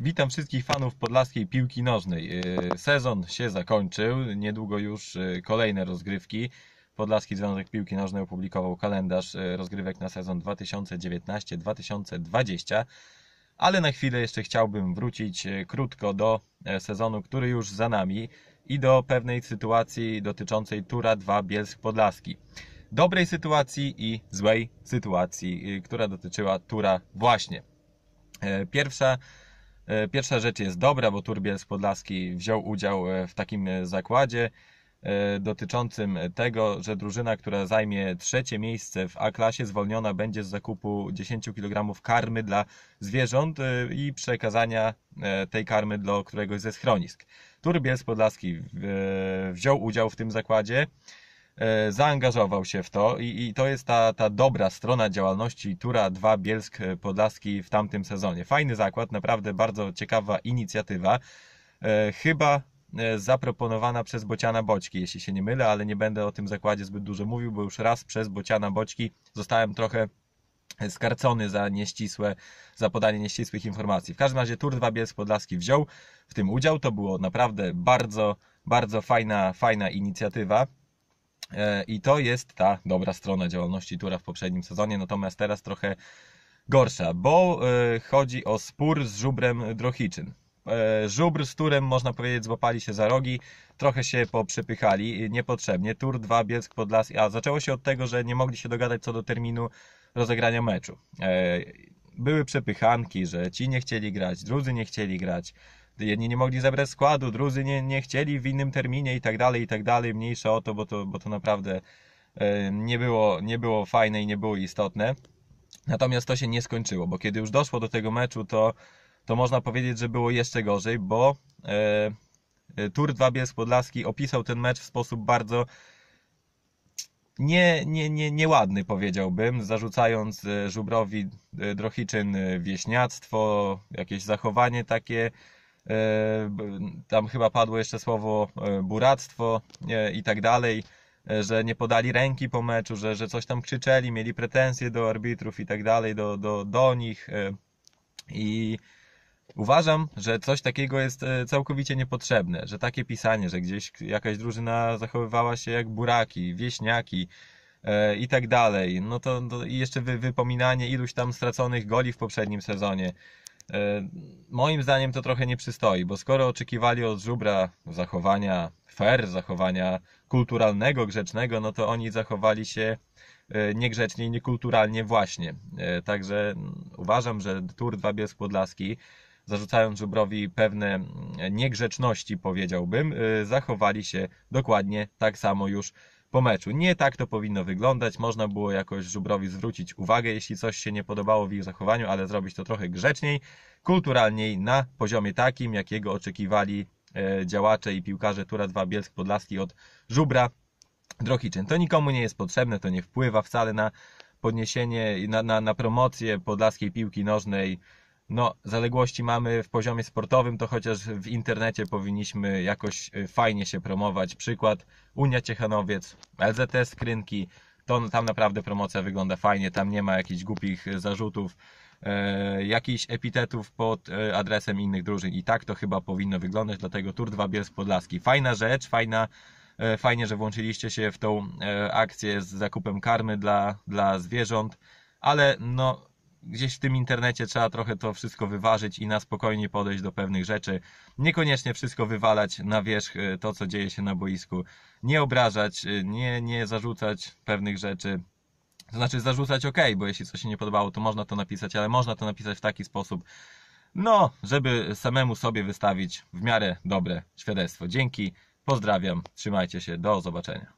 Witam wszystkich fanów podlaskiej piłki nożnej. E, sezon się zakończył, niedługo już e, kolejne rozgrywki. Podlaski Związek Piłki Nożnej opublikował kalendarz e, rozgrywek na sezon 2019-2020, ale na chwilę jeszcze chciałbym wrócić krótko do sezonu, który już za nami i do pewnej sytuacji dotyczącej Tura 2 Bielsk Podlaski. Dobrej sytuacji i złej sytuacji, która dotyczyła Tura właśnie. Pierwsza E, pierwsza rzecz jest dobra, bo Turbiel z Podlaski wziął udział e, w takim e, zakładzie dotyczącym tego, że drużyna, która zajmie trzecie miejsce w A-klasie, zwolniona będzie z zakupu 10 kg karmy dla zwierząt i przekazania tej karmy do któregoś ze schronisk. Turbiel z Podlaski wziął udział w tym zakładzie. E, zaangażował się w to i, i to jest ta, ta dobra strona działalności Tura 2 Bielsk e, Podlaski w tamtym sezonie. Fajny zakład, naprawdę bardzo ciekawa inicjatywa. E, chyba zaproponowana przez Bociana Boćki, jeśli się nie mylę, ale nie będę o tym zakładzie zbyt dużo mówił, bo już raz przez Bociana Boćki zostałem trochę skarcony za nieścisłe, za podanie nieścisłych informacji. W każdym razie Tur 2 Bielsk Podlaski wziął w tym udział. To było naprawdę bardzo, bardzo fajna, fajna inicjatywa. E, I to jest ta dobra strona działalności Tura w poprzednim sezonie, natomiast teraz trochę gorsza, bo e, chodzi o spór z żubrem Drohiczyn. E, żubr z Turem, można powiedzieć, złapali się za rogi, trochę się poprzepychali niepotrzebnie. Tur 2, Bielsk podlas, a zaczęło się od tego, że nie mogli się dogadać co do terminu rozegrania meczu były przepychanki, że ci nie chcieli grać, drudzy nie chcieli grać jedni nie mogli zebrać składu, drudzy nie, nie chcieli w innym terminie i tak dalej, i tak dalej. Mniejsza o to, bo to, bo to naprawdę e, nie było, nie było fajne i nie było istotne. Natomiast to się nie skończyło, bo kiedy już doszło do tego meczu, to, to można powiedzieć, że było jeszcze gorzej, bo e, e Tur 2 Bielsk Podlaski opisał ten mecz w sposób bardzo nie, nie, nie, nieładny, powiedziałbym, zarzucając e, Żubrowi Drohiczyn wieśniactwo, jakieś zachowanie takie Yy, tam chyba padło jeszcze słowo e, buractwo e, i tak dalej, e, że nie podali ręki po meczu, że, że coś tam krzyczeli, mieli pretensje do arbitrów i tak dalej, do, do, do nich. I Uważam, że coś takiego jest całkowicie niepotrzebne, że takie pisanie, że gdzieś jakaś drużyna zachowywała się jak buraki, wieśniaki i tak dalej. No to, to i jeszcze wy, wypominanie iluś tam straconych goli w poprzednim sezonie. E, moim zdaniem to trochę nie przystoi, bo skoro oczekiwali od żubra zachowania fair, zachowania kulturalnego, grzecznego, no to oni zachowali się e, niegrzecznie i niekulturalnie właśnie. E, także uważam, że tur dwa Bielsk Podlaski zarzucając żubrowi pewne mm, niegrzeczności powiedziałbym, zachowali się dokładnie tak samo już po meczu. Nie tak to powinno wyglądać. Można było jakoś Żubrowi zwrócić uwagę, jeśli coś się nie podobało w ich zachowaniu, ale zrobić to trochę grzeczniej, kulturalniej, na poziomie takim, jakiego oczekiwali e, działacze i piłkarze Tura 2 Bielsk Podlaski od Żubra Drohiczyn. To nikomu nie jest potrzebne, to nie wpływa wcale na podniesienie, na, na, na promocję podlaskiej piłki nożnej no, zaległości mamy w poziomie sportowym, to chociaż w internecie powinniśmy jakoś y, fajnie się promować. Przykład Unia Ciechanowiec, LZT Skrynki, to tam naprawdę promocja wygląda fajnie, tam nie ma jakichś głupich y, zarzutów, e, jakichś epitetów pod e, adresem innych drużyn i tak to chyba powinno wyglądać, dlatego Tur 2 Bielsk Podlaski. Fajna rzecz, fajna, e, fajnie, że włączyliście się w tą e, akcję z zakupem karmy dla, dla zwierząt, ale no gdzieś w tym internecie trzeba trochę to wszystko wyważyć i na spokojnie podejść do pewnych rzeczy. Niekoniecznie wszystko wywalać na wierzch y, to, co dzieje się na boisku. Nie obrażać, y, nie, nie zarzucać pewnych rzeczy. To znaczy zarzucać ok, bo jeśli coś się nie podobało, to można to napisać, ale można to napisać w taki sposób, no, żeby samemu sobie wystawić w miarę dobre świadectwo. Dzięki, pozdrawiam, trzymajcie się, do zobaczenia.